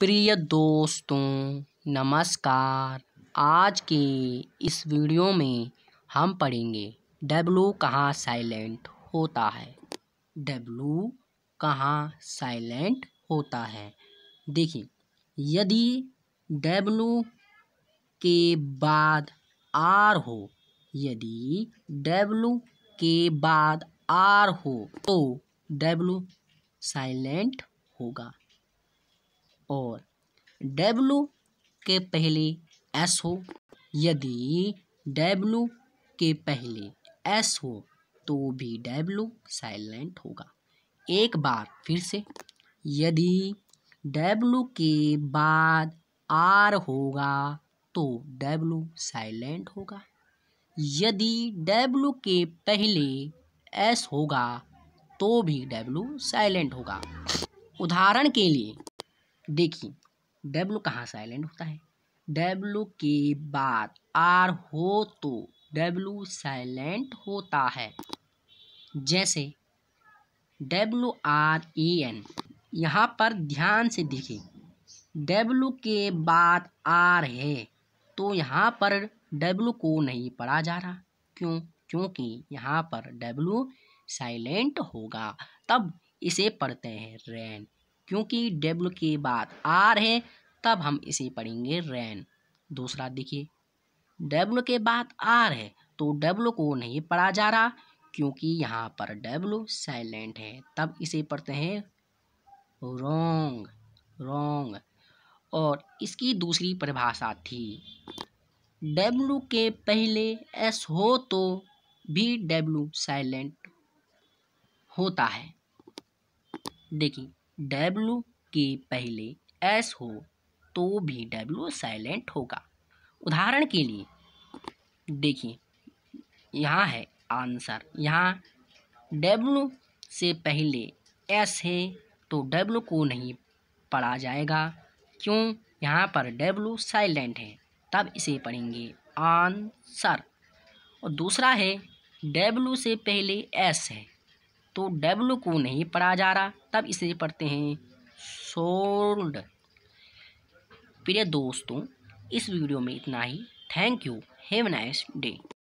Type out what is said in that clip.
प्रिय दोस्तों नमस्कार आज के इस वीडियो में हम पढ़ेंगे डब्लू कहाँ साइलेंट होता है डब्लू कहाँ साइलेंट होता है देखिए यदि डब्लू के बाद आर हो यदि डब्लू के बाद आर हो तो डब्लू साइलेंट होगा और डब्लू के पहले एस हो यदि डब्लू के पहले एस हो तो भी डब्लू साइलेंट होगा एक बार फिर से यदि डब्लू के बाद आर होगा तो डब्लू साइलेंट होगा यदि डब्लू के पहले एस होगा तो भी डब्लू साइलेंट होगा उदाहरण के लिए देखिए डब्लू कहाँ साइलेंट होता है डब्लू के बाद आर हो तो डब्लू साइलेंट होता है जैसे डब्लू आर ए एन यहाँ पर ध्यान से देखें डब्लू के बाद आर है तो यहाँ पर डब्लू को नहीं पढ़ा जा रहा क्यों क्योंकि यहाँ पर डब्लू साइलेंट होगा तब इसे पढ़ते हैं रैन क्योंकि डेब्ल के बाद आर है तब हम इसे पढ़ेंगे रैन दूसरा देखिए डेब्ल के बाद आर है तो डेब्ल को नहीं पढ़ा जा रहा क्योंकि यहाँ पर डेब्ल साइलेंट है तब इसे पढ़ते हैं रोंग रोंग और इसकी दूसरी परिभाषा थी डब्लू के पहले एस हो तो भी डब्लू साइलेंट होता है देखिए डब्लू के पहले एस हो तो भी डब्लू साइलेंट होगा उदाहरण के लिए देखिए यहाँ है आंसर यहाँ डब्लू से पहले एस है तो डब्लू को नहीं पढ़ा जाएगा क्यों यहाँ पर डब्लू साइलेंट है तब इसे पढ़ेंगे आंसर और दूसरा है डब्लू से पहले एस है तो डब्ल्यू को नहीं पढ़ा जा रहा तब इसे पढ़ते हैं सोल्ड प्रिय दोस्तों इस वीडियो में इतना ही thank you have nice day